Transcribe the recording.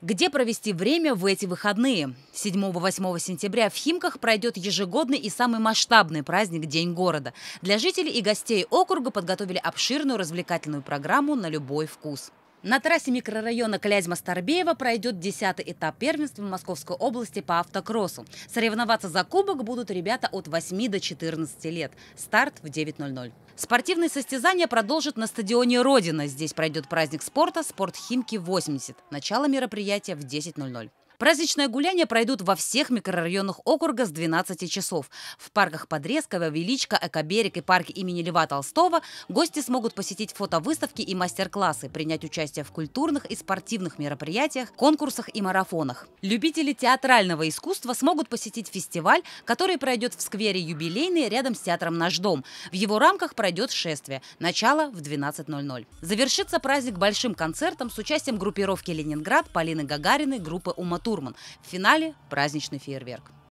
Где провести время в эти выходные? 7-8 сентября в Химках пройдет ежегодный и самый масштабный праздник День города. Для жителей и гостей округа подготовили обширную развлекательную программу на любой вкус. На трассе микрорайона Клязьма-Старбеева пройдет 10 этап первенства в Московской области по автокроссу. Соревноваться за кубок будут ребята от 8 до 14 лет. Старт в 9.00. Спортивные состязания продолжат на стадионе «Родина». Здесь пройдет праздник спорта «Спорт Химки-80». Начало мероприятия в 10.00. Праздничные гуляния пройдут во всех микрорайонах округа с 12 часов. В парках Подрезково, Величко, Экоберек и парке имени Льва Толстого гости смогут посетить фотовыставки и мастер-классы, принять участие в культурных и спортивных мероприятиях, конкурсах и марафонах. Любители театрального искусства смогут посетить фестиваль, который пройдет в сквере «Юбилейный» рядом с театром «Наш дом». В его рамках пройдет шествие. Начало в 12.00. Завершится праздник большим концертом с участием группировки «Ленинград», Полины Гагариной, группы «Умату» штурман. В финале праздничный фейерверк.